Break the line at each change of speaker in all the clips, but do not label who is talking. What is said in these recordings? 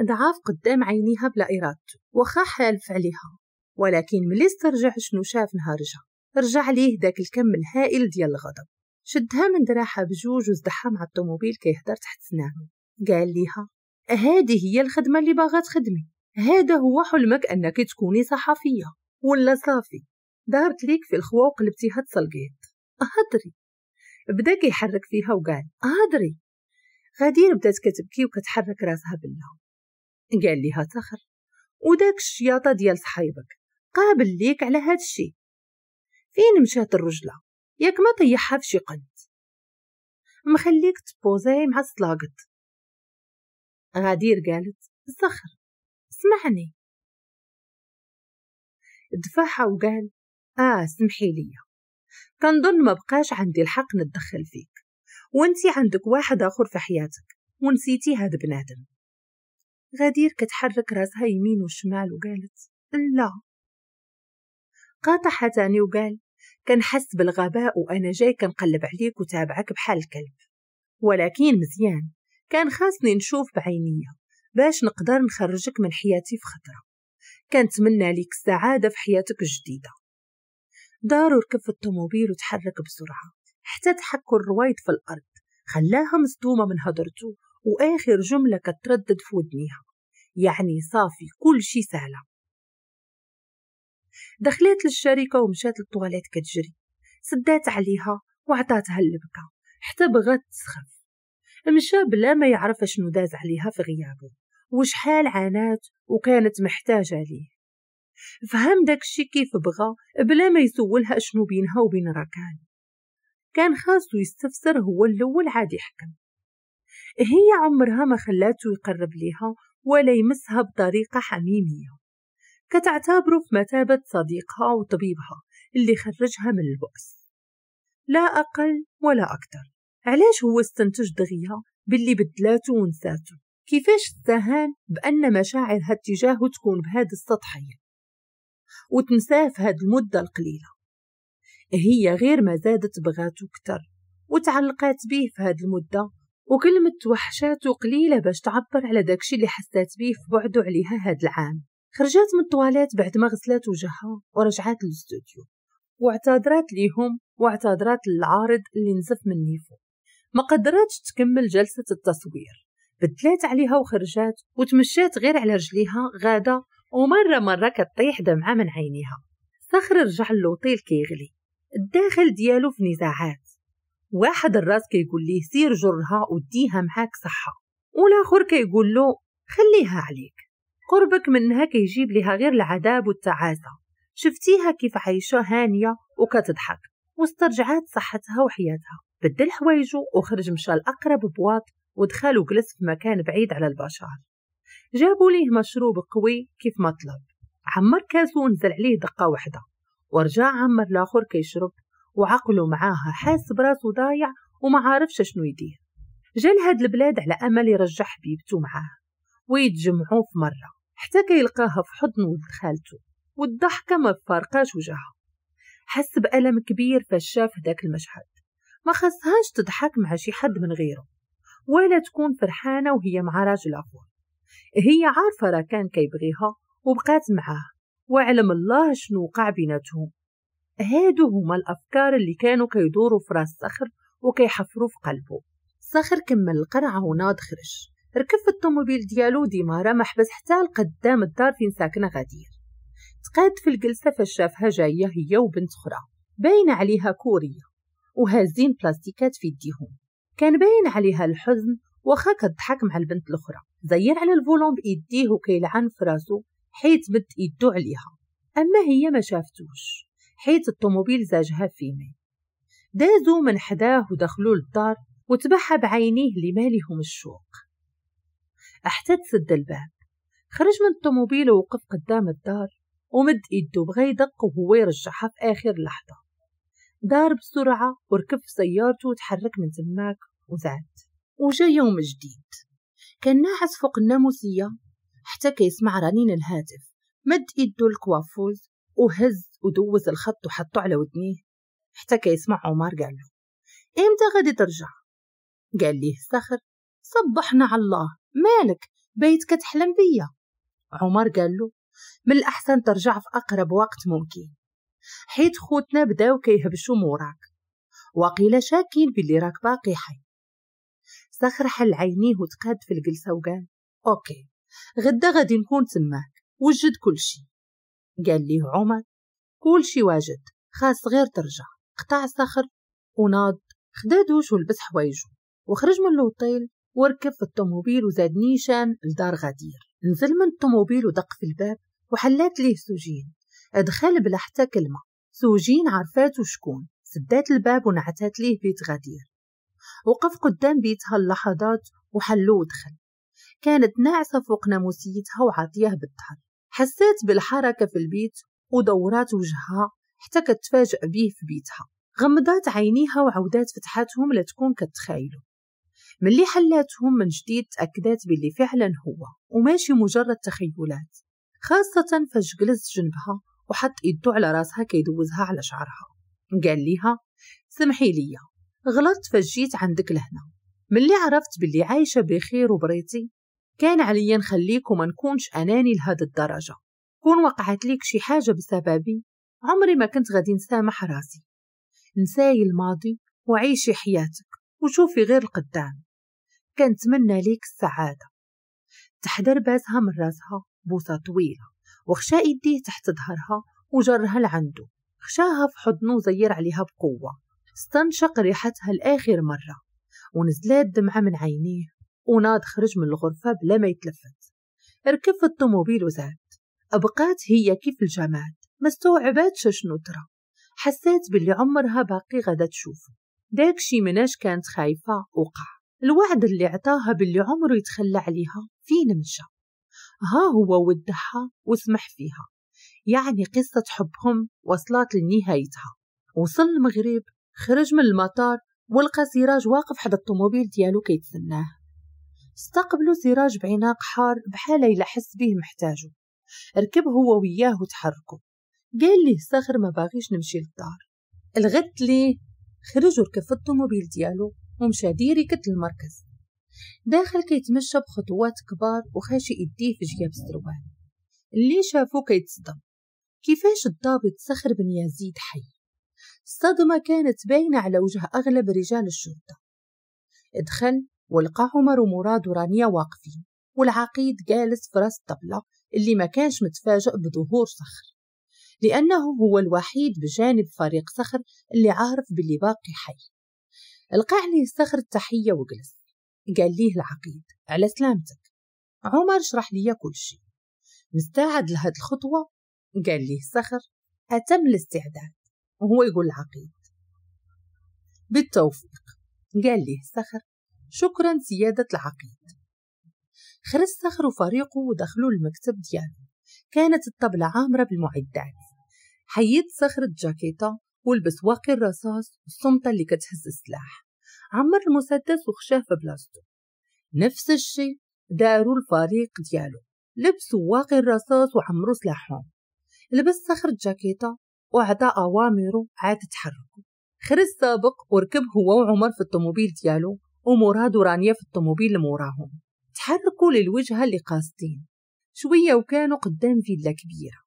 انضعاف قدام عينيها بلا إرادة وخا حالف عليها ولكن ملي استرجع شنو شاف نهار رجع رجع ليه داك الكم الهائل ديال الغضب شدها من دراعها بجوج وزدحها مع الطوموبيل كيهضر تحت سنانه قال ليها هادي هي الخدمة اللي باغا تخدمي هذا هو حلمك أنك تكوني صحفية ولا صافي دارت ليك في الخوا وقلبتيها تسلقيت هضري بدا كيحرك فيها وقال هضري غدير بدات كتبكي وكتحرك راسها بالله قال ليها تخر وداك الشياطة ديال صحايبك قابل ليك على هاد الشي فين مشات الرجلة ياك ما طيحها في شي قد مخليك تبوزي مع الصلاقط غادير قالت صخر اسمعني دفعها وقال اه سمحي ليا كنظن ما بقاش عندي الحق نتدخل فيك وانتي عندك واحد اخر في حياتك ونسيتي هاد بنادم غدير كتحرك راسها يمين وشمال وقالت لا قاطع حتاني وقال كنحس بالغباء وأنا جاي كنقلب عليك وتابعك بحال الكلب ولكن مزيان كان خاصني نشوف بعينيا باش نقدر نخرجك من حياتي في خطرة كنتمنى ليك السعادة في حياتك الجديدة دار وركب في الطوموبيل وتحرك بسرعة حتى تحكوا الروايد في الأرض خلاها مصدومة من هضرته وآخر جملة كتردد في ودنيها يعني صافي كل شي سهلة دخلت للشركة ومشات للطواليت كتجري سدات عليها وعطاتها اللبكة حتى بغات تسخف مشى بلا ما يعرف شنو داز عليها في غيابه حال عانات وكانت محتاجة ليه فهم داكشي كيف بغا بلا ما يسولها شنو بينها وبين راكان كان خاصو يستفسر هو الاول عاد يحكم هي عمرها ما خلاته يقرب ليها ولا يمسها بطريقة حميمية كتعتبره في مثابة صديقها وطبيبها اللي خرجها من البؤس لا أقل ولا أكثر علاش هو استنتج دغيا باللي بدلاته ونساته كيفاش ساهان بأن مشاعرها اتجاهه تكون بهاد السطحية وتنساه في هاد المدة القليلة هي غير ما زادت بغاته كتر وتعلقات بيه في هاد المدة وكلمة وحشاته قليلة باش تعبر على داكشي اللي حسات بيه في بعدو عليها هاد العام خرجات من الطواليت بعد ما غسلات وجهها ورجعات للاستوديو واعتذرات ليهم واعتذرات للعارض اللي نزف من نيفو ما قدراتش تكمل جلسة التصوير بدلات عليها وخرجات وتمشات غير على رجليها غادة ومرة مرة كطيح دمعة من عينيها صخر رجع للوطيل كيغلي الداخل ديالو في نزاعات واحد الراس كيقول ليه سير جرها وديها معاك صحة والآخر كيقول له خليها عليك قربك منها كيجيب لها غير العذاب والتعاسة شفتيها كيف عايشة هانية وكتضحك واسترجعات صحتها وحياتها بدل حوايجو وخرج مشى لأقرب بواط ودخل وجلس في مكان بعيد على البشر جابوا ليه مشروب قوي كيف ما طلب عمر كاسو ونزل عليه دقة واحدة ورجع عمر الآخر كيشرب وعقله معاها حاس براسه ضايع وما عارفش شنو يدير جا لهاد البلاد على امل يرجع حبيبته معاه ويتجمعوا في مره حتى كيلقاها في حضن ولد خالته والضحكه ما فارقاش وجهها حس بألم كبير فاش شاف هداك المشهد ما خصهاش تضحك مع شي حد من غيره ولا تكون فرحانة وهي مع راجل آخر هي عارفة راه كان كيبغيها وبقات معاه وعلم الله شنو وقع بيناتهم هادو هما الأفكار اللي كانوا كيدوروا في راس صخر وكيحفروا في قلبه صخر كمل القرعة وناض خرج ركب في الطوموبيل ديالو ديما ما حبس حتى لقدام الدار فين ساكنة غدير تقاد في الجلسة فاش شافها جاية هي وبنت أخرى باينة عليها كورية وهازين بلاستيكات في يديهم كان باين عليها الحزن وخا كضحك مع البنت الاخرى زير على الفولون بايديه وكيلعن في راسو حيت بد ايدو عليها اما هي ما شافتوش حيث الطوموبيل زاجها فيما دازوا من حداه ودخلوا للدار وتبحى بعينيه لما الشوق احتد سد الباب خرج من الطوموبيل ووقف قدام الدار ومد ايده بغا يدق وهو يرجعها في اخر لحظه دار بسرعه وركب في سيارته وتحرك من تماك وزاد وجا يوم جديد كان ناعس فوق الناموسيه حتى كيسمع رنين الهاتف مد ايده الكوافوز وهز ودوز الخط وحطه على ودنيه احتكى يسمع عمر قال له إمتى غادي ترجع؟ قال ليه الصخر صبحنا على الله مالك بيتك تحلم بيا عمر قال له من الأحسن ترجع في أقرب وقت ممكن حيت خوتنا بداو كيهبشوا موراك وقيل شاكين باللي راك باقي حي صخر حل عينيه وتقاد في الجلسة وقال أوكي غدا غادي نكون تماك وجد كل شي قال ليه عمر كل شي واجد خاص غير ترجع قطع صخر وناض خدا دوش ولبس حوايجو وخرج من الوطيل وركب في الطوموبيل وزاد نيشان لدار غدير نزل من الطوموبيل ودق في الباب وحلات ليه سوجين دخل بلا حتى كلمة سوجين عرفاتو شكون سدات الباب ونعتات ليه بيت غدير وقف قدام بيتها اللحظات وحلو ودخل كانت ناعسة فوق ناموسيتها وعاطيه بالظهر حسيت بالحركة في البيت ودورات وجهها حتى كتفاجأ بيه في بيتها غمضات عينيها وعودات فتحاتهم لتكون كتخايلو ملي حلاتهم من جديد تأكدات باللي فعلا هو وماشي مجرد تخيلات خاصة فاش جلس جنبها وحط إيدو على راسها كيدوزها على شعرها قال ليها سمحي ليا غلطت فاش جيت عندك لهنا ملي عرفت باللي عايشة بخير وبريتي كان عليا نخليك وما نكونش أناني لهاد الدرجة كون وقعت ليك شي حاجة بسببي عمري ما كنت غادي نسامح راسي نساي الماضي وعيشي حياتك وشوفي غير القدام كنتمنى ليك السعادة تحضر باسها من راسها بوسة طويلة وخشا يديه تحت ظهرها وجرها لعنده خشاها في حضنه زير عليها بقوة استنشق ريحتها لآخر مرة ونزلت دمعة من عينيه وناد خرج من الغرفة بلا ما يتلفت ركب في الطوموبيل وزاد أبقات هي كيف الجماد ما استوعبتش شنو ترى حسيت باللي عمرها باقي غدا تشوفه داكشي مناش كانت خايفة وقع الوعد اللي عطاها باللي عمره يتخلى عليها فين مشى ها هو ودها وسمح فيها يعني قصة حبهم وصلت لنهايتها وصل المغرب خرج من المطار ولقى سراج واقف حدا الطوموبيل ديالو كيتسناه استقبلو سراج بعناق حار بحال يلحس حس بيه محتاجه ركب هو وياه وتحركوا قال لي صخر ما باغيش نمشي للدار الغد لي خرج وركب في الطوموبيل ديالو ومشى ديري كت المركز داخل كيتمشى بخطوات كبار وخاشي يديه في جياب السروال اللي شافو كيتصدم كيفاش الضابط صخر بن يزيد حي الصدمة كانت باينة على وجه أغلب رجال الشرطة دخل ولقى عمر ومراد ورانيا واقفين والعقيد جالس في راس طبلة اللي ما كانش متفاجئ بظهور صخر لأنه هو الوحيد بجانب فريق صخر اللي عارف باللي باقي حي القى عليه صخر التحية وجلس قال ليه العقيد على سلامتك عمر شرح لي كل شيء مستعد لهاد الخطوة قال ليه صخر أتم الاستعداد وهو يقول العقيد بالتوفيق قال ليه صخر شكرا سيادة العقيد خرستخر وفريقه ودخلوا المكتب ديالو كانت الطبلة عامرة بالمعدات حيد صخر جاكيته ولبس واقي الرصاص والصمتة اللي كتهز السلاح عمر المسدس وخشاه في بلاصتو نفس الشي داروا الفريق ديالو لبسوا واقي الرصاص وعمروا سلاحهم لبس صخر جاكيته وعطى أوامره عاد تحركوا خرج سابق وركب هو وعمر في الطوموبيل ديالو ومراد ورانيا في الطوموبيل اللي موراهم تحركوا للوجهة اللي قاصدين شوية وكانوا قدام فيلا كبيرة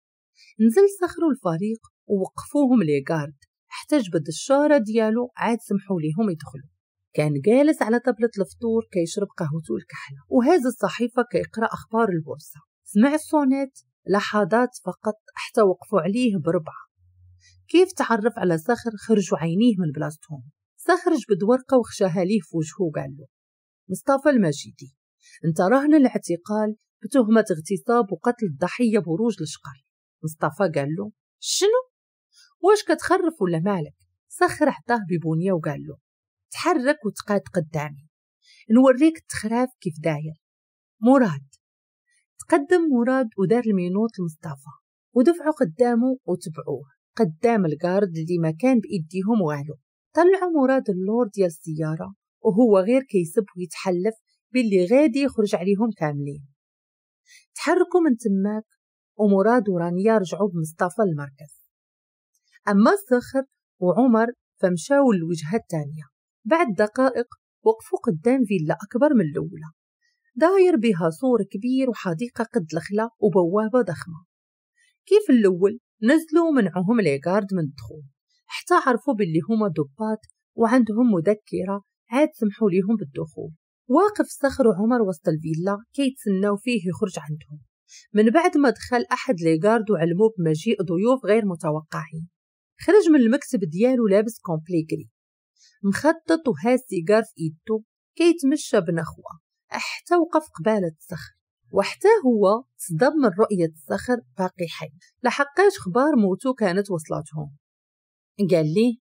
نزل سخروا الفريق ووقفوهم لي جارد حتى جبد الشارة ديالو عاد سمحوا ليهم يدخلوا كان جالس على طبلة الفطور كيشرب قهوته الكحلة وهاز الصحيفة كيقرأ أخبار البورصة سمع الصونات لحظات فقط حتى وقفوا عليه بربعة كيف تعرف على صخر خرجوا عينيه من بلاصتهم صخر جبد ورقة وخشاها ليه في وجهه وقال له مصطفى المجيدي انتراه الاعتقال بتهمة اغتصاب وقتل الضحية بروج الشقر مصطفى قال له شنو؟ واش كتخرف ولا مالك؟ سخر حطاه ببونية وقال له تحرك وتقاد قدامي نوريك التخراف كيف داير مراد تقدم مراد ودار المينوط لمصطفى ودفعوا قدامه وتبعوه قدام الجارد اللي ما كان بإيديهم والو طلعوا مراد اللور ديال السيارة وهو غير كيسب ويتحلف باللي غادي يخرج عليهم كاملين تحركوا من تماك ومراد ورانيا رجعوا بمصطفى للمركز أما الصخر وعمر فمشاو للوجهة التانية بعد دقائق وقفوا قدام فيلا أكبر من الأولى داير بها سور كبير وحديقة قد الخلا وبوابة ضخمة كيف الأول نزلوا ومنعوهم ليغارد من الدخول حتى عرفوا باللي هما ضباط وعندهم مذكرة عاد سمحوا ليهم بالدخول واقف صخر عمر وسط الفيلا كي يتسناو فيه يخرج عندهم من بعد ما دخل أحد ليغارد وعلموه بمجيء ضيوف غير متوقعين خرج من المكتب ديالو لابس كومبليكري مخطط وهاز سيجار في ايدو كيتمشى بنخوة حتى وقف قبالة الصخر وحتى هو تصدم من رؤية الصخر باقي حي لحقاش خبار موتو كانت وصلتهم قال لي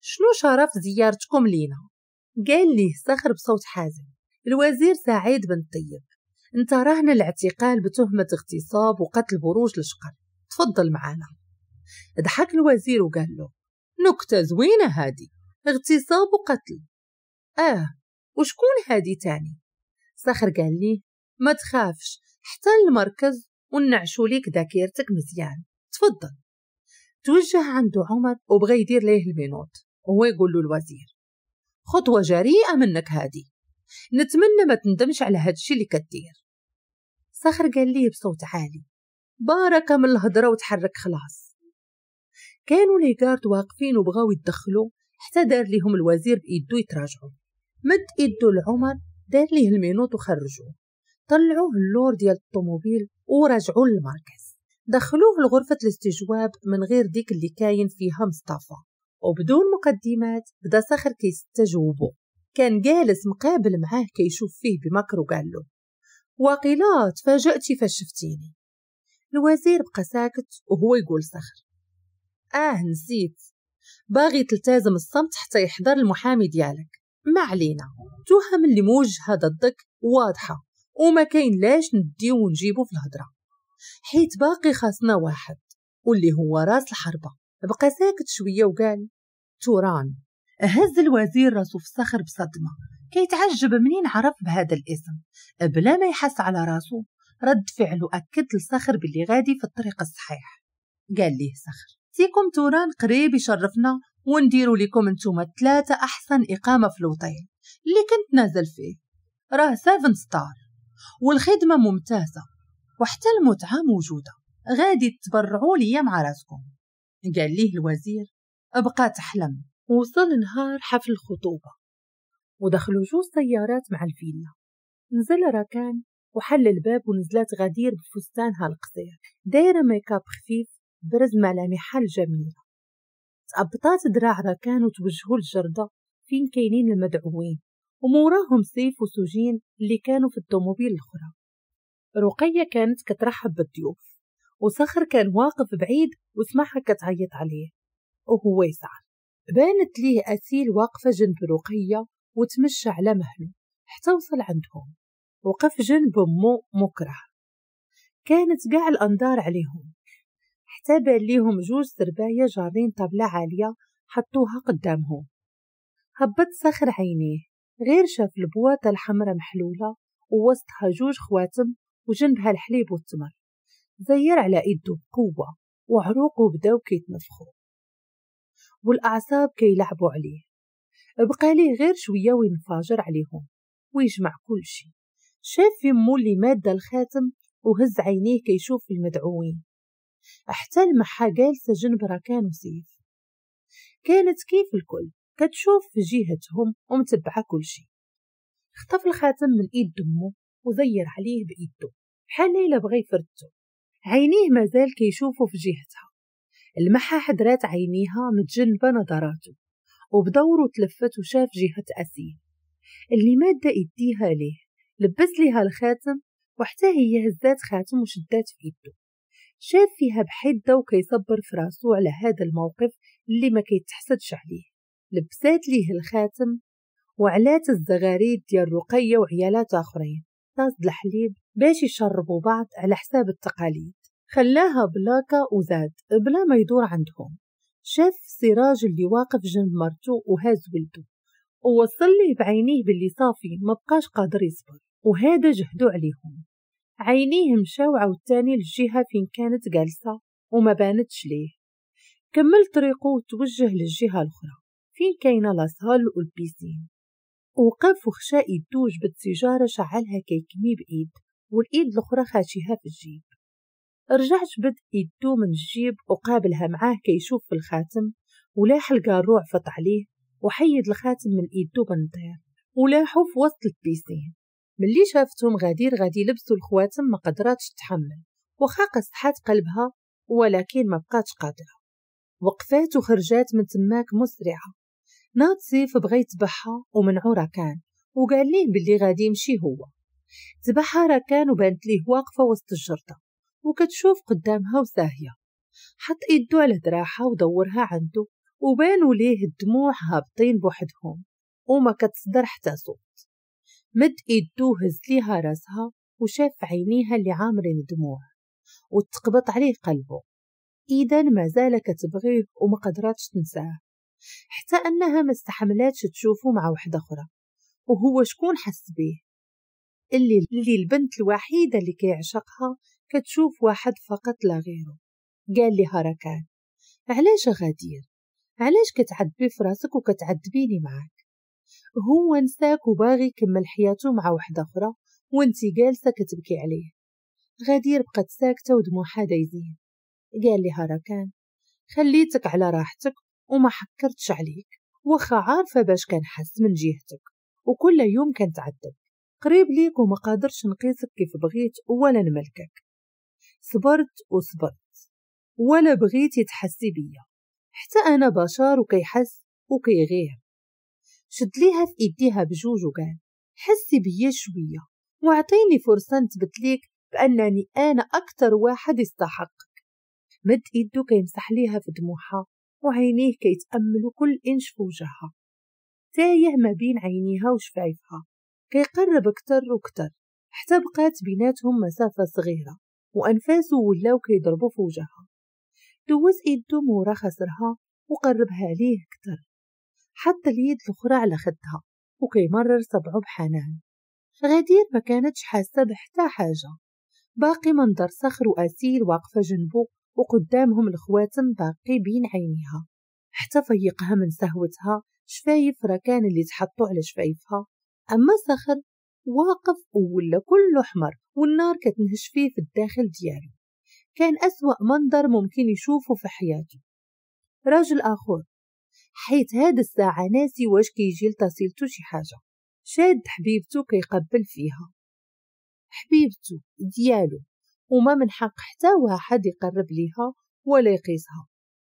شنو شرف زيارتكم لينا قال لي صخر بصوت حازم الوزير سعيد بن طيب انت راهنا الاعتقال بتهمة اغتصاب وقتل بروج لشقر تفضل معانا ضحك الوزير وقال له نكتة زوينة هادي اغتصاب وقتل آه وشكون هادي تاني صخر قال لي ما تخافش حتى المركز ونعشو ليك ذاكرتك مزيان تفضل توجه عنده عمر وبغى يدير ليه المينوت وهو يقول له الوزير خطوة جريئة منك هادي نتمنى ما تندمش على هادشي اللي كدير صخر قال لي بصوت عالي بارك من الهضرة وتحرك خلاص كانوا ليغارد واقفين وبغاو يدخلوا حتى دار ليهم الوزير بإيدو يتراجعوا مد إيدو لعمر دار ليه المينوت وخرجوه طلعوه اللور ديال الطوموبيل ورجعوه للمركز دخلوه لغرفة الاستجواب من غير ديك اللي كاين فيها مصطفى وبدون مقدمات بدا صخر كيستجوبه كان جالس مقابل معاه كيشوف فيه بمكر وقال له وقيلا تفاجأتي فاش شفتيني الوزير بقى ساكت وهو يقول صخر آه نسيت باغي تلتزم الصمت حتى يحضر المحامي ديالك ما علينا تهم اللي موجهة ضدك واضحة وما كاين لاش نديو ونجيبو في الهضرة حيت باقي خاصنا واحد واللي هو راس الحربة بقى ساكت شوية وقال توران هز الوزير راسو في صخر بصدمة كيتعجب منين عرف بهذا الاسم بلا ما يحس على راسو رد فعله أكد لصخر باللي غادي في الطريق الصحيح قال ليه صخر سيكم توران قريب يشرفنا ونديروا لكم انتوما ثلاثة أحسن إقامة في الوطيل اللي كنت نازل فيه راه سيفن ستار والخدمة ممتازة وحتى المتعة موجودة غادي تبرعوا ليا مع راسكم قال ليه الوزير ابقى تحلم وصل نهار حفل الخطوبة ودخلوا جوز سيارات مع الفيلا نزل راكان وحل الباب ونزلت غدير بفستانها القصير دايرة ميكاب خفيف برز ملامحها الجميلة تأبطات دراع راكان وتوجهوا الجردة فين كاينين المدعوين وموراهم سيف وسجين اللي كانوا في الطوموبيل الأخرى رقية كانت كترحب بالضيوف وصخر كان واقف بعيد وسمعها كتعيط عليه وهو يسعى بانت ليه أسيل واقفة جنب رقية وتمشى على مهله حتى وصل عندهم وقف جنب أمه مكره كانت قاع الأنظار عليهم حتى بان ليهم جوج سرباية جارين طبلة عالية حطوها قدامهم هبط صخر عينيه غير شاف البواطة الحمراء محلولة ووسطها جوج خواتم وجنبها الحليب والتمر زير على إيده بقوة وعروقه بداو كيتنفخو والأعصاب يلعبوا عليه بقى ليه غير شوية وينفاجر عليهم ويجمع كل شي شاف يمو اللي مادة الخاتم وهز عينيه كيشوف المدعوين حتى المحا جالسة جنب راكان وسيف كانت كيف الكل كتشوف في جهتهم ومتبعة كل شي خطف الخاتم من ايد دمه وزير عليه بايدو حالي الا بغى يفرتو عينيه مازال كيشوفو في جهتها المحا حدرات عينيها متجنبة نظراته وبدوره تلفت وشاف جهة أسيل اللي مادة إديها ليه لبس ليها الخاتم وحتى هي هزات خاتم وشدات في إيده شاف فيها بحدة وكيصبر في راسو على هذا الموقف اللي ما كيتحسدش عليه لبسات ليه الخاتم وعلات الزغاريد ديال رقية وعيالات آخرين طاز الحليب باش يشربوا بعض على حساب التقاليد خلاها بلاكا وزاد بلا ما يدور عندهم شاف سراج اللي واقف جنب مرتو وهاز ولده ووصل ليه بعينيه باللي صافي ما بقاش قادر يصبر وهذا جهدو عليهم عينيه مشاو عاوتاني للجهة فين كانت جالسة وما بانتش ليه كمل طريقه وتوجه للجهة الأخرى فين كاينة لاصال والبيسين وقف وخشى يدوج بالسيجارة شعلها كيكمي بإيد والإيد الأخرى خاشيها في الجيب رجعت جبد يدو من الجيب وقابلها معاه كي يشوف في الخاتم ولاح لقى الروع فط عليه وحيد الخاتم من ايدو بنطير ولاحو في وسط البيسين ملي شافتهم غدير غادي لبسوا الخواتم ما قدراتش تحمل وخا قصحات قلبها ولكن ما بقاتش قادرة وقفات وخرجات من تماك مسرعة ناض سيف بغى يتبعها ومنعو راكان وقال ليه باللي غادي يمشي هو تبعها راكان وبانت ليه واقفة وسط الجرطة وكتشوف قدامها وساهية حط إيدو على دراحة ودورها عنده وبانوا ليه الدموع هابطين بوحدهم وما كتصدر حتى صوت مد إيدو هز ليها راسها وشاف عينيها اللي عامرين دموع وتقبط عليه قلبه ما مازال كتبغيه وما قدراتش تنساه حتى أنها ما استحملاتش تشوفه مع وحدة أخرى وهو شكون حس بيه اللي, اللي البنت الوحيدة اللي كيعشقها كتشوف واحد فقط لا غيره قال لي هركان علاش غدير علاش كتعذبي في راسك وكتعذبيني معاك هو نساك وباغي يكمل حياته مع وحده اخرى وانتي جالسه كتبكي عليه غدير بقات ساكته ودموعها دايزين قال لي هركان خليتك على راحتك وما حكرتش عليك واخا عارفه باش كنحس من جهتك وكل يوم كنتعذب قريب ليك وما قادرش نقيسك كيف بغيت ولا نملكك صبرت وصبرت ولا بغيت يتحسي بيا حتى أنا بشار وكيحس وكيغير شد ليها في إيديها بجوج وقال حسي بيا شوية واعطيني فرصة نثبت ليك بأنني أنا اكثر واحد يستحقك مد إيدو كيمسح ليها في دموعها وعينيه كيتأملوا كل إنش في وجهها تايه ما بين عينيها وشفايفها كيقرب كتر وكتر حتى بقات بيناتهم مسافة صغيرة وأنفاسه ولاو كيضربو في وجهها دوز إيدو مورا خسرها وقربها ليه كتر حط اليد الأخرى على خدها وكيمرر صبعه بحنان غدير ما كانتش حاسة بحتى حاجة باقي منظر صخر وأسير واقفة جنبه وقدامهم الخواتم باقي بين عينيها حتى فيقها من سهوتها شفايف ركان اللي تحطوا على شفايفها أما صخر واقف ولا كله أحمر والنار كتنهش فيه في الداخل ديالو كان أسوأ منظر ممكن يشوفه في حياته راجل آخر حيت هاد الساعة ناسي واش كيجي لتصيلته شي حاجة شاد حبيبتو كيقبل فيها حبيبتو ديالو وما من حق حتى واحد يقرب ليها ولا يقيسها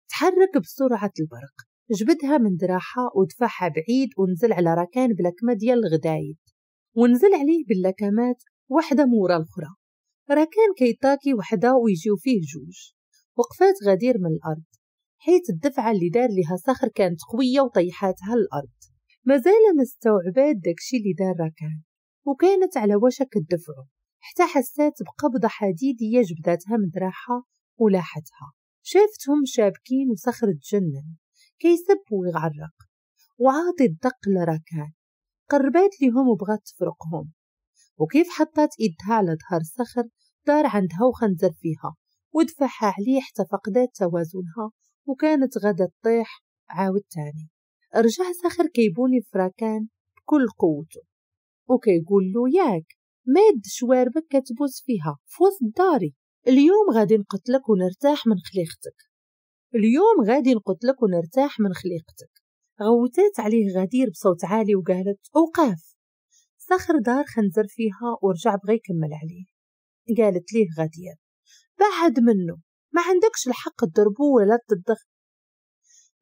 تحرك بسرعة البرق جبدها من دراحة ودفعها بعيد ونزل على ركان بلكمة ديال الغدايد ونزل عليه باللكمات وحدة مورا الأخرى ركان كيطاكي وحدة ويجيو فيه جوج وقفات غدير من الأرض حيت الدفعة اللي دار لها صخر كانت قوية وطيحاتها الأرض مازال مستوعبات داكشي اللي دار ركان وكانت على وشك الدفع حتى حسات بقبضة حديدية جبداتها من دراعها ولاحتها شافتهم شابكين وصخر تجنن كيسب ويغرق وعاطي الدق لراكان قربات ليهم وبغات تفرقهم وكيف حطت إيدها على ظهر صخر دار عندها وخنزر فيها ودفعها عليه حتى فقدت توازنها وكانت غدا تطيح عاود تاني رجع صخر كيبوني فراكان بكل قوته وكيقول له ياك ماد شواربك كتبوس فيها في وسط داري اليوم غادي نقتلك ونرتاح من خليقتك اليوم غادي نقتلك ونرتاح من خليقتك غوتات عليه غدير بصوت عالي وقالت اوقف صخر دار خنزر فيها ورجع بغى يكمل عليه قالت ليه غادية بعد منه ما عندكش الحق تضربو ولا تدخل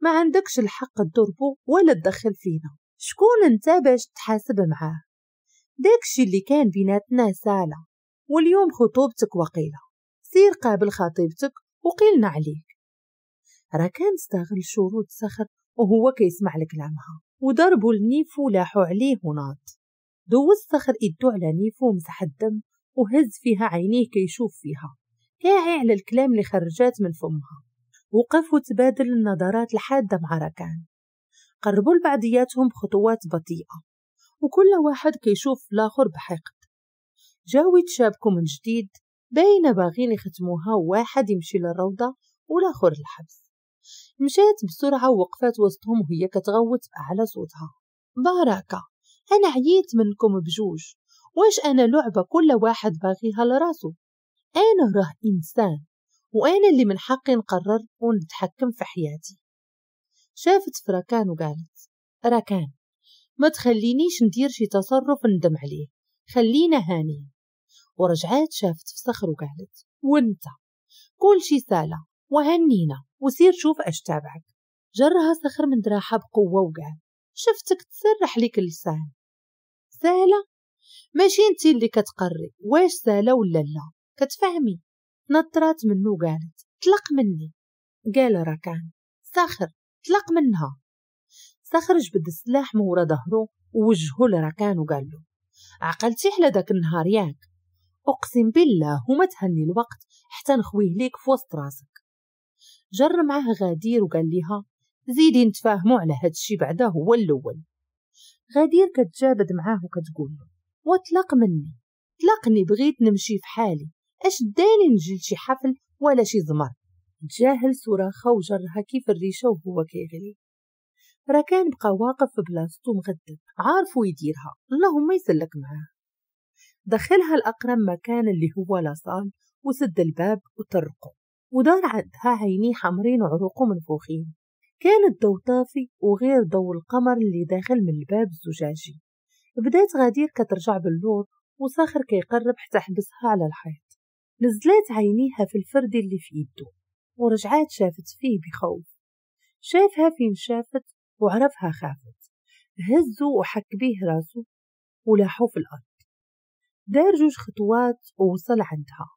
ما عندكش الحق تضربه ولا تدخل فينا شكون انت باش تحاسب معاه داكشي اللي كان بيناتنا سالة واليوم خطوبتك وقيلة سير قابل خطيبتك وقيلنا عليك را كان استغل شروط سخر وهو كيسمع لكلامها وضربوا النيف ولاحوا عليه وناض دوز صخر إدو على نيفو مسح الدم وهز فيها عينيه كيشوف فيها كاعي على الكلام اللي خرجات من فمها وقف وتبادل النظرات الحادة مع ركان قربوا لبعضياتهم بخطوات بطيئة وكل واحد كيشوف الآخر بحقد جاو يتشابكوا من جديد باينة باغين يختموها واحد يمشي للروضة والآخر الحبس مشات بسرعة ووقفات وسطهم وهي كتغوت بأعلى صوتها باركه أنا عييت منكم بجوج واش أنا لعبة كل واحد باغيها لراسو أنا راه إنسان وأنا اللي من حقي نقرر ونتحكم في حياتي شافت في راكان وقالت راكان ما تخلينيش ندير شي تصرف ندم عليه خلينا هانيين ورجعت شافت في صخر وقالت وانت كل شي سالة وهنينا وسير شوف اش تابعك جرها صخر من دراحة بقوة وقال شفتك تسرح ليك اللسان سهله ماشي انت اللي كتقري واش سهله ولا لا كتفهمي نطرات منو قالت طلق مني قال ركان ساخر طلق منها ساخر جبد السلاح من ورا ظهرو ووجهه لركان وقال له عقلتي على داك النهار ياك اقسم بالله وما تهني الوقت حتى نخويه ليك في وسط راسك جر معاه غدير وقال ليها زيدي نتفاهموا على هادشي بعدا هو الاول غدير كتجابد معاه وكتقول له وطلق مني طلقني بغيت نمشي في حالي اش داني نجي لشي حفل ولا شي زمر جاهل صراخة وجرها كيف الريشة وهو كيغلي راه كان بقى واقف في بلاصتو مغدد عارفو يديرها اللهم يسلك معاه دخلها الأقرب مكان اللي هو لاصال وسد الباب وطرقه ودار عندها عينيه حمرين وعروقه منفوخين كان الضو طافي وغير ضو القمر اللي داخل من الباب الزجاجي بدات غدير كترجع باللور وصاخر كيقرب حتى حبسها على الحيط نزلات عينيها في الفرد اللي في يدو ورجعات شافت فيه بخوف شافها فين شافت وعرفها خافت هزو وحك بيه راسو ولاحو في الأرض دار جوج خطوات ووصل عندها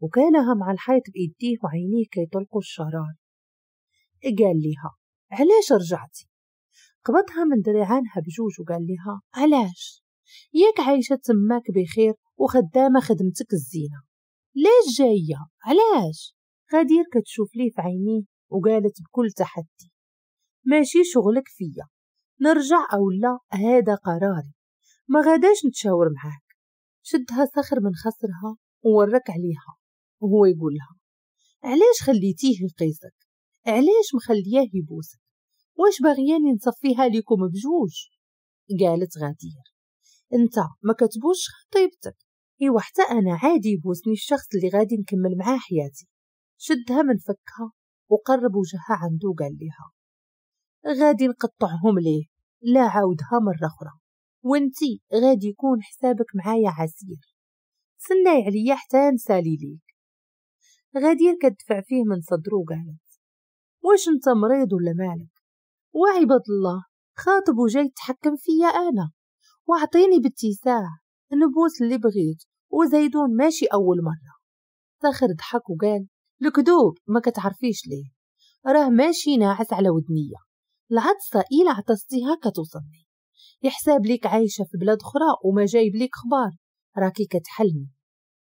وكانها مع الحيط بإيديه وعينيه كيطلقوا الشرار قال ليها علاش رجعتي قبضها من دريعانها بجوج وقال لها علاش ياك عايشة تماك بخير وخدامة خدمتك الزينة ليش جاية علاش غدير كتشوف ليه في عينيه وقالت بكل تحدي ماشي شغلك فيا نرجع أو لا هذا قراري ما غاداش نتشاور معاك شدها صخر من خصرها وورك عليها وهو يقول لها علاش خليتيه يقيسك علاش مخلياه يبوسك واش باغياني نصفيها لكم بجوج قالت غدير انت ما كتبوش خطيبتك ايوا حتى انا عادي يبوسني الشخص اللي غادي نكمل معاه حياتي شدها من فكها وقرب وجهها عنده وقال ليها غادي نقطعهم ليه لا عاودها مرة أخرى وانتي غادي يكون حسابك معايا عسير سناي عليا حتى نسالي ليك غادير كتدفع فيه من صدرو وقالت واش انت مريض ولا مالك وعباد الله خاطب وجاي يتحكم فيا أنا وأعطيني باتساع نبوس اللي بغيت وزيدون ماشي أول مرة سخر ضحك وقال الكذوب ما كتعرفيش ليه راه ماشي ناعس على ودنية العطسة إلا عطستيها كتوصلني يحساب ليك عايشة في بلاد أخرى وما جايب ليك خبار راكي كتحلمي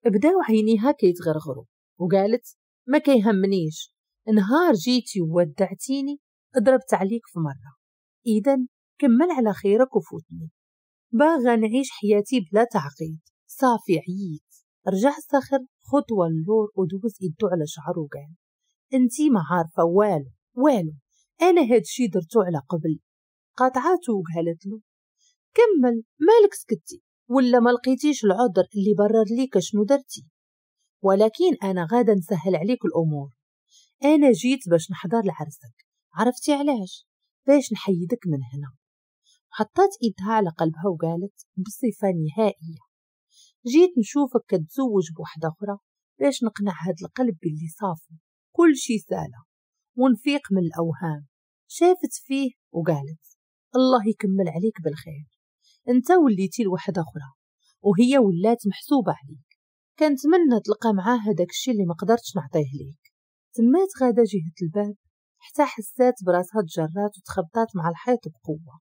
بداو عينيها كيتغرغرو وقالت ما كيهمنيش نهار جيتي وودعتيني ضربت عليك في مرة إذا كمل على خيرك وفوتني باغا نعيش حياتي بلا تعقيد صافي عييت رجع الصخر خطوة للور ودوز إدو على شعره وقال انتي ما عارفة والو والو أنا هادشي درتو على قبل قاطعاتو وقالت له كمل مالك سكتي ولا ما لقيتيش العذر اللي برر ليك شنو درتي ولكن أنا غادا نسهل عليك الأمور أنا جيت باش نحضر لعرسك عرفتي علاش باش نحيدك من هنا حطت ايدها على قلبها وقالت بصفة نهائية جيت نشوفك كتزوج بوحدة أخرى باش نقنع هاد القلب باللي صافي كل شي سالة ونفيق من الأوهام شافت فيه وقالت الله يكمل عليك بالخير انت وليتي لوحدة أخرى وهي ولات محسوبة عليك كنتمنى تلقى معاه هداك الشي اللي مقدرتش نعطيه ليك تمات غادة جهة الباب حتى حسات براسها تجرات وتخبطات مع الحيط بقوة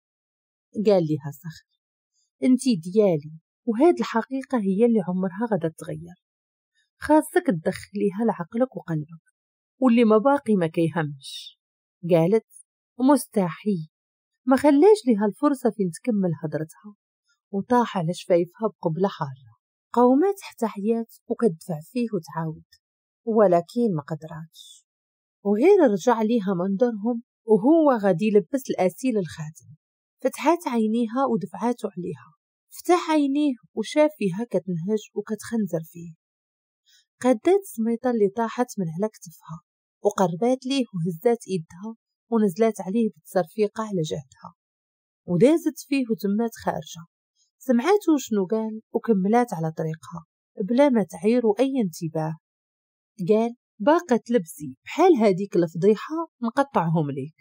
قال ليها صخر انتي ديالي وهاد الحقيقة هي اللي عمرها غدا تغير خاصك تدخليها لعقلك وقلبك واللي ما باقي ما كيهمش قالت مستحيل ما خلاش ليها الفرصة فين تكمل هضرتها وطاح على شفايفها بقبلة حارة قومات حتى حيات وكدفع فيه وتعاود ولكن ما قدراتش وغير رجع ليها منظرهم وهو غادي يلبس الأسيل الخاتم فتحات عينيها ودفعاتو عليها فتح عينيه وشاف فيها كتنهج وكتخنزر فيه قدات سميطة اللي طاحت من على كتفها وقربات ليه وهزات إيدها ونزلات عليه بالصرفيقه على جهتها ودازت فيه وتمات خارجة سمعته شنو قال وكملات على طريقها بلا ما تعير أي انتباه قال باقة لبسي بحال هاديك الفضيحة نقطعهم ليك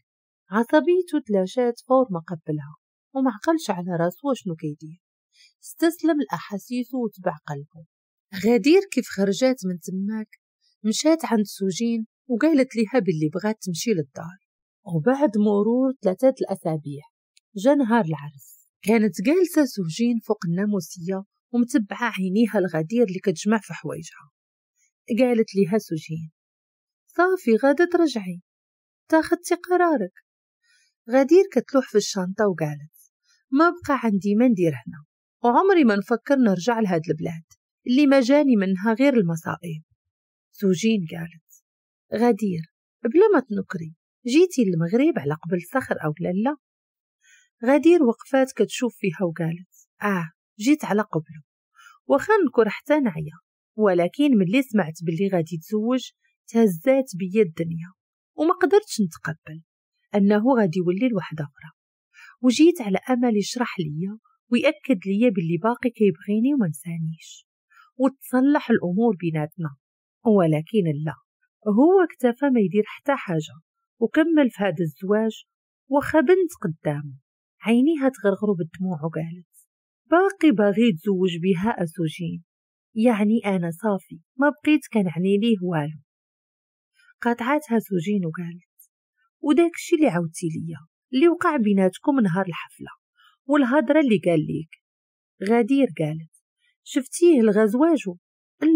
عصبيته تلاشات فور ما قبلها وما عقلش على راسو شنو كيدير استسلم لأحاسيسه وتبع قلبه غدير كيف خرجات من تماك مشات عند سوجين وقالت ليها باللي بغات تمشي للدار وبعد مرور ثلاثة الأسابيع جا نهار العرس كانت جالسة سوجين فوق الناموسية ومتبعة عينيها الغدير اللي كتجمع في حوايجها قالت لها سجين صافي غادة ترجعي تاخدتي قرارك غدير كتلوح في الشنطة وقالت ما بقى عندي ما ندير هنا وعمري ما نفكر نرجع لهاد البلاد اللي ما جاني منها غير المصائب سجين قالت غدير بلا ما تنكري جيتي للمغرب على قبل صخر أو لا غدير وقفات كتشوف فيها وقالت آه جيت على قبله وخا نكر حتى نعيا ولكن ملي سمعت باللي غادي يتزوج تهزات بيا الدنيا وما قدرتش نتقبل انه غادي يولي لوحده اخرى وجيت على امل يشرح ليا ويأكد ليا باللي باقي كيبغيني وما نسانيش وتصلح الامور بيناتنا ولكن لا هو اكتفى ما يدير حتى حاجه وكمل في هذا الزواج واخا بنت قدامه عينيها تغرغروا بالدموع وقالت باقي باغي يتزوج بها اسوجين يعني أنا صافي ما بقيت كنعني ليه والو قطعتها زوجين وقالت وداك الشي اللي عاودتي ليا اللي وقع بيناتكم نهار الحفلة والهضرة اللي قال ليك غدير قالت شفتيه لغى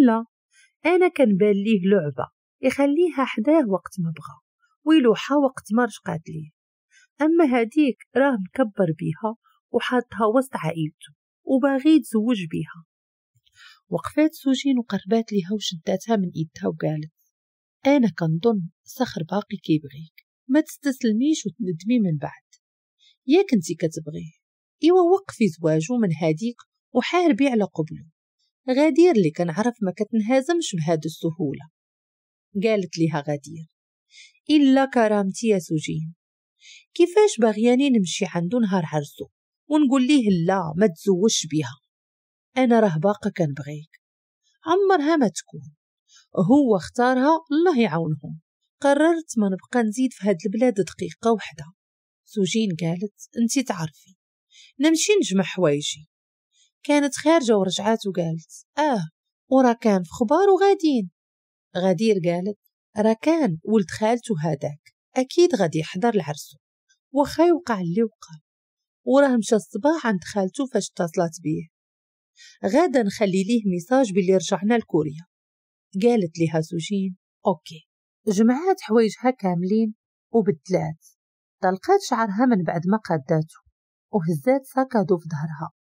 لا انا كان ليه لعبه يخليها حداه وقت ما بغى ويلوحها وقت ما رشقات ليه اما هاديك راه مكبر بيها وحاطها وسط عائلته وباغي يتزوج بيها وقفات سوجين وقربات ليها وشداتها من إيدها وقالت أنا كنظن صخر باقي كيبغيك ما تستسلميش وتندمي من بعد ياك انتي كتبغيه إيوا وقفي زواجو من هاديك وحاربي على قبله غدير اللي كنعرف ما كتنهزمش بهاد السهولة قالت ليها غدير إلا كرامتي يا سوجين كيفاش باغياني نمشي عندو نهار عرسو ونقول ليه لا ما تزوجش بيها أنا راه باقا كنبغيك عمرها ما تكون هو اختارها الله يعاونهم قررت ما نبقى نزيد في هاد البلاد دقيقة وحدة سوجين قالت انتي تعرفي نمشي نجمع حوايجي كانت خارجة ورجعات وقالت آه ورا كان في خبار وغادين غدير قالت راكان كان ولد خالته هذاك أكيد غادي يحضر لعرسو واخا يوقع اللي وقع وراه مشى الصباح عند خالته فاش اتصلت بيه غادا نخلي ليه ميساج باللي رجعنا لكوريا قالت لها زوجين أوكي جمعات حوايجها كاملين وبدلات طلقات شعرها من بعد ما قاداته وهزات ساكادو في ظهرها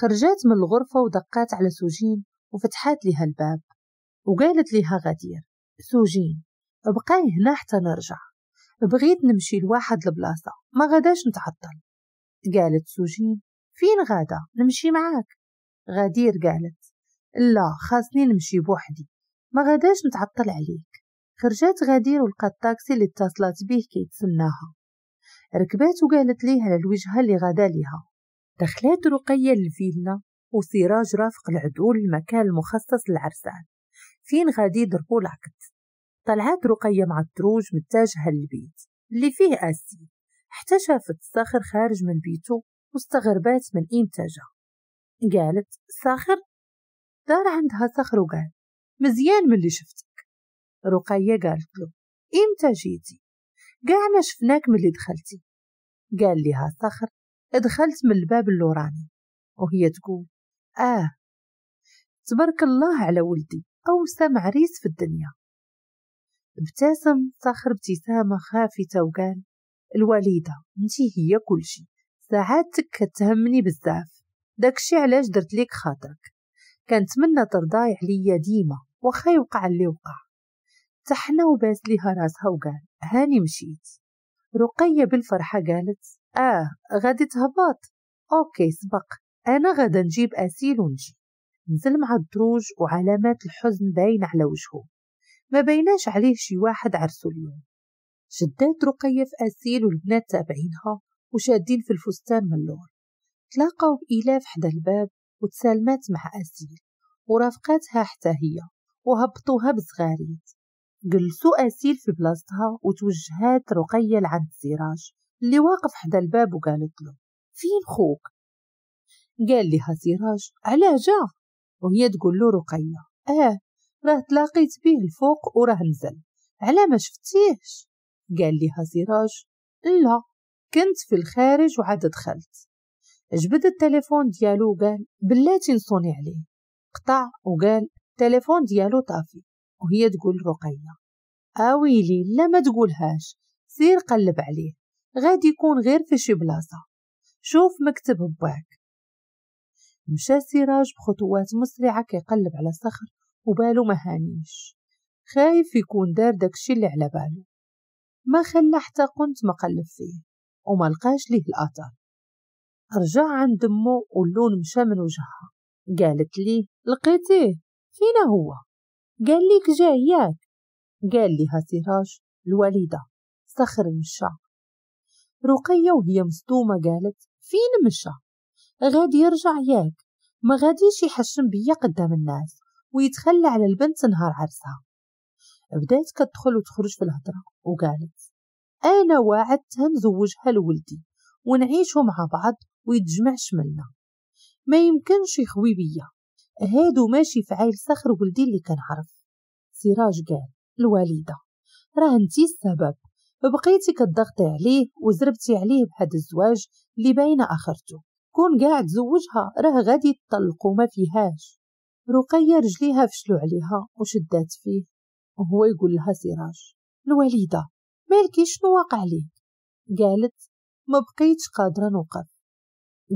خرجات من الغرفة ودقات على سوجين وفتحات لها الباب وقالت لها غدير سوجين بقاي هنا حتى نرجع بغيت نمشي لواحد البلاصة ما غداش نتعطل قالت سوجين فين غادة نمشي معاك غدير قالت لا خاصني نمشي بوحدي ما غداش نتعطل عليك خرجت غدير ولقات الطاكسي اللي اتصلت بيه كيتسناها ركبات وقالت ليه على الوجهه اللي غدا ليها دخلات رقيه للفيلا وسراج رافق العدول للمكان المخصص للعرسان فين غادي يضربوا العقد طلعت رقيه مع الدروج متجهه للبيت اللي فيه اسي حتى شافت الصخر خارج من بيته واستغربت من انتاجه قالت صخر دار عندها صخر وقال مزيان من اللي شفتك رقية قالت له إمتى جيتي قاع ما شفناك من اللي دخلتي قال لها صخر دخلت من الباب اللوراني وهي تقول آه تبارك الله على ولدي سمع ريس في الدنيا ابتسم صخر ابتسامة خافتة وقال الوالدة انتي هي كل شي ساعاتك كتهمني بزاف داكشي علاش درت ليك خاطرك كنتمنى ترضاي عليا ديما واخا يوقع اللي وقع تحنا وباس ليها راسها وقال هاني مشيت رقية بالفرحة قالت آه غادي تهبط أوكي سبق أنا غادا نجيب أسيل ونجي نزل مع الدروج وعلامات الحزن باين على وجهه ما بيناش عليه شي واحد عرسو اليوم شدات رقية في أسيل والبنات تابعينها وشادين في الفستان من اللور تلاقاو بإلاف حدا الباب وتسالمات مع أسيل ورافقاتها حتى هي وهبطوها بصغاريد جلسوا أسيل في بلاصتها وتوجهات رقية لعند سراج اللي واقف حدا الباب وقالت له فين خوك قال لها سراج على جا وهي تقول له رقية اه راه تلاقيت بيه الفوق وراه نزل على ما شفتيهش قال لها سراج لا كنت في الخارج وعاد دخلت جبد التليفون ديالو وقال بلاتي نصوني عليه قطع وقال التليفون ديالو طافي وهي تقول رقية آويلي لا ما تقولهاش سير قلب عليه غادي يكون غير في شي بلاصة شوف مكتب باك مشى سراج بخطوات مسرعة كيقلب على صخر وبالو ما هانيش خايف يكون دار داكشي اللي على بالو ما خلى حتى قنت مقلب فيه وما لقاش ليه الأثر رجع عند أمه واللون مشى من وجهها قالت لي لقيتيه فينا هو قال ليك جاي ياك قال لي سراج الوالدة صخر مشى رقية وهي مصدومة قالت فين مشى غادي يرجع ياك ما غاديش يحشم بيا قدام الناس ويتخلى على البنت نهار عرسها بدات كتدخل وتخرج في الهضرة وقالت أنا وعدتها نزوجها لولدي ونعيشوا مع بعض ويتجمع شملنا ما يمكنش يخوي بيا هادو ماشي فعايل سخر ولدي اللي كنعرف سراج قال الوالده راه انتي السبب بقيتي كتضغطي عليه وزربتي عليه بحد الزواج اللي باينه اخرته كون قاعد زوجها راه غادي تطلق وما فيهاش رقية رجليها فشلو عليها وشدات فيه وهو يقول لها سراج الوالدة مالكي شنو واقع ليك قالت ما بقيتش قادرة نوقف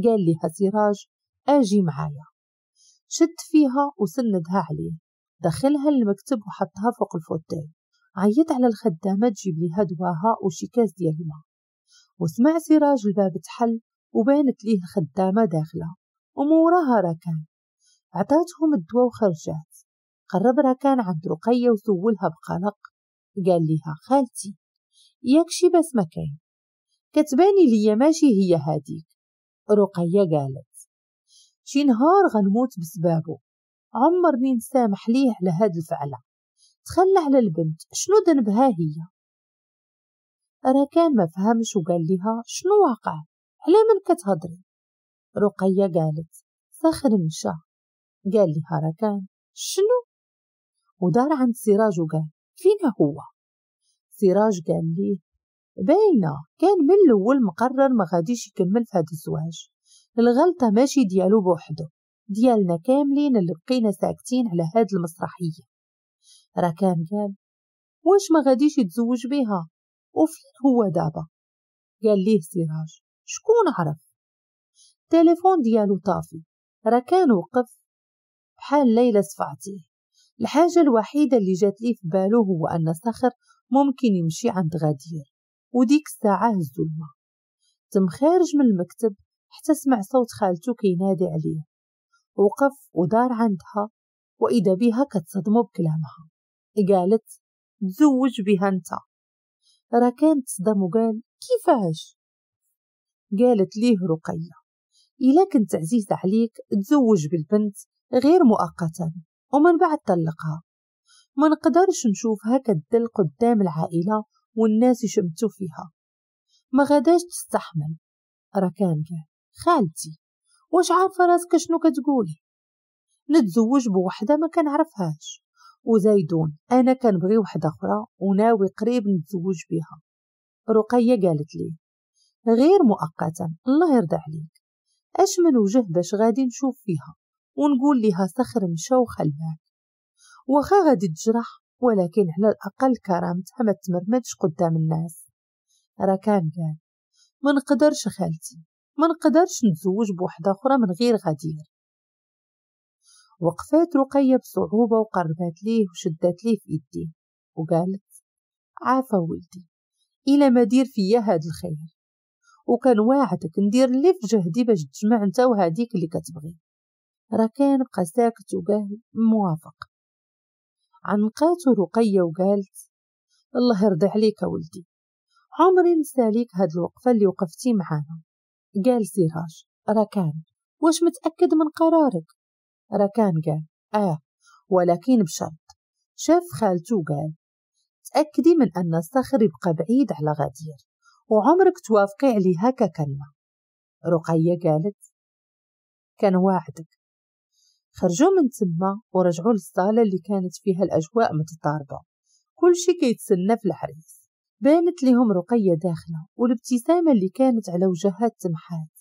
قال لها سراج اجي معايا شد فيها وسندها عليه دخلها للمكتب وحطها فوق الفوتاي عيط على الخدامة تجيب لي دواها وشي كاس ديال الماء وسمع سراج الباب تحل وبانت ليه خدامة داخلة وموراها راكان عطاتهم الدواء وخرجات قرب راكان عند رقية وسولها بقلق قال ليها خالتي ياك شي بس ما كاين كتباني ليا ماشي هي هاديك رقية قالت شي نهار غنموت بسبابو عمرني نسامح ليه على هاد الفعلة تخلى على البنت شنو ذنبها هي راه كان ما فهمش وقال لها شنو واقع على من كتهضري رقية قالت ساخر مشى قال لها راكان شنو ودار عند سراج وقال فينا هو سراج قال ليه باينة كان من الأول مقرر ما غاديش يكمل في هاد الزواج الغلطة ماشي ديالو بوحدو ديالنا كاملين اللي بقينا ساكتين على هاد المسرحية راكان قال واش ما غاديش يتزوج بها وفين هو دابا قال ليه سراج شكون عرف التليفون ديالو طافي راكان وقف بحال ليلى صفعتيه الحاجة الوحيدة اللي جات ليه في بالو هو أن صخر ممكن يمشي عند غدير وديك الساعة هزو الماء تم خارج من المكتب حتى سمع صوت خالته كينادي عليه وقف ودار عندها وإذا بها كتصدمو بكلامها قالت تزوج بها انت راه كان تصدم وقال كيفاش قالت ليه رقية إلا كنت عزيز عليك تزوج بالبنت غير مؤقتا ومن بعد طلقها ما نقدرش نشوفها كدل قدام العائلة والناس يشمتوا فيها ما غاداش تستحمل ركان قال خالتي واش عارفه راسك شنو كتقولي نتزوج بوحده ما كنعرفهاش وزايدون انا كنبغي وحده اخرى وناوي قريب نتزوج بها رقيه قالت لي غير مؤقتا الله يرضى عليك اش من وجه باش غادي نشوف فيها ونقول ليها سخر مشى وخلاك واخا غادي تجرح ولكن على الأقل كرامتها ما تمرمدش قدام الناس راه كان قال ما نقدرش خالتي ما نقدرش نتزوج بوحدة أخرى من غير غدير وقفات رقية بصعوبة وقربت ليه وشدت ليه في يدي وقالت عافا ولدي إلى ما دير فيا هاد الخير وكان واعدك ندير اللي في جهدي باش تجمع انت وهاديك اللي كتبغي راه كان بقى ساكت وقال موافق عنقات رقية وقالت الله يرضي عليك ولدي عمري نساليك هاد الوقفة اللي وقفتي معانا قال سراج ركان واش متأكد من قرارك ركان قال آه ولكن بشرط شاف خالته قال تأكدي من أن الصخر يبقى بعيد على غدير وعمرك توافقي عليها ككلمة رقية قالت كان واعدك خرجوا من تما ورجعوا للصالة اللي كانت فيها الأجواء متضاربة كل شي كيتسنى في الحريس بانت لهم رقية داخلة والابتسامة اللي كانت على وجهها تمحات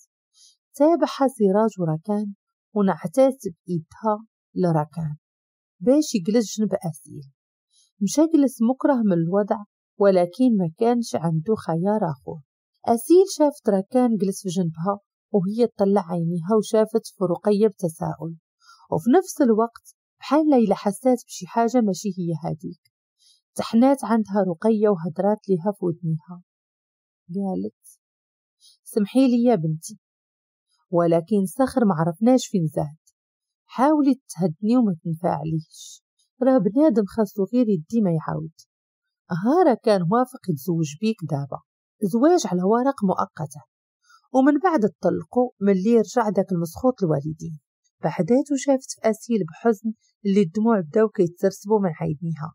تابعها سراج وراكان ونعتات بإيدها لراكان باش يجلس جنب أسيل مشى جلس مكره من الوضع ولكن ما كانش عنده خيار آخر أسيل شافت راكان جلس في جنبها وهي تطلع عينيها وشافت فرقية بتساؤل وفي نفس الوقت بحال ليلى حسات بشي حاجة ماشي هي هاديك تحنات عندها رقية وهدرات ليها في ودنيها قالت سمحي لي يا بنتي ولكن سخر معرفناش فين زاد حاولي تهدني وما تنفعليش راه بنادم خاصو غير يدي ما يعاود هارا كان وافق يتزوج بيك دابا زواج على ورق مؤقتا ومن بعد تطلقوا ملي رجع داك المسخوط الوالدين بعداتو شافت في أسيل بحزن اللي الدموع بداو كيتسرسبوا من عينيها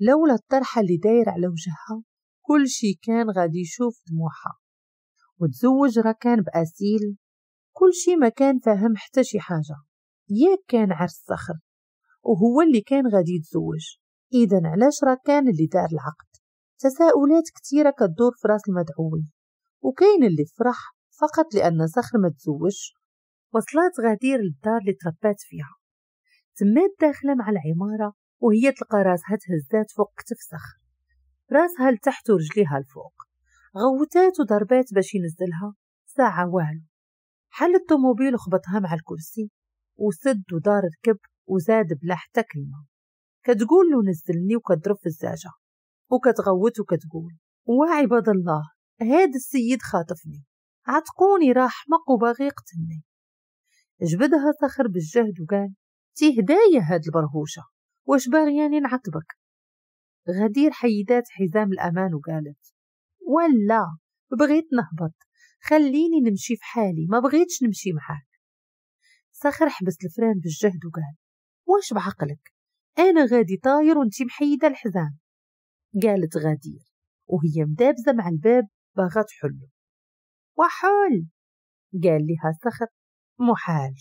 لولا الطرحة اللي داير على وجهها كل شي كان غادي يشوف دموعها وتزوج راكان بأسيل كل شي ما كان فاهم حتى شي حاجة ياك كان عرس صخر وهو اللي كان غادي يتزوج إذا علاش راكان اللي دار العقد تساؤلات كتيرة كدور في راس المدعوي وكاين اللي فرح فقط لأن صخر ما تزوجش وصلات غدير للدار اللي تربات فيها تمات داخلة مع العمارة وهي تلقى راسها تهزات فوق كتف صخر راسها لتحت ورجليها لفوق غوتات وضربات باش ينزلها ساعة والو حل الطوموبيل وخبطها مع الكرسي وسد ودار ركب وزاد بلا حتى كلمة كتقول له نزلني وكتضرب في الزاجة وكتغوت وكتقول وعباد عباد الله هاد السيد خاطفني عتقوني راه حمق وباغي يقتلني جبدها صخر بالجهد وقال تي هدايا هاد البرهوشة واش باغياني نعطبك غدير حيدات حزام الأمان وقالت ولا بغيت نهبط خليني نمشي في حالي ما بغيتش نمشي معاك صخر حبس الفران بالجهد وقال واش بعقلك انا غادي طاير وانتي محيده الحزام قالت غدير وهي مدابزه مع الباب باغا تحلو وحل قال لها صخر محال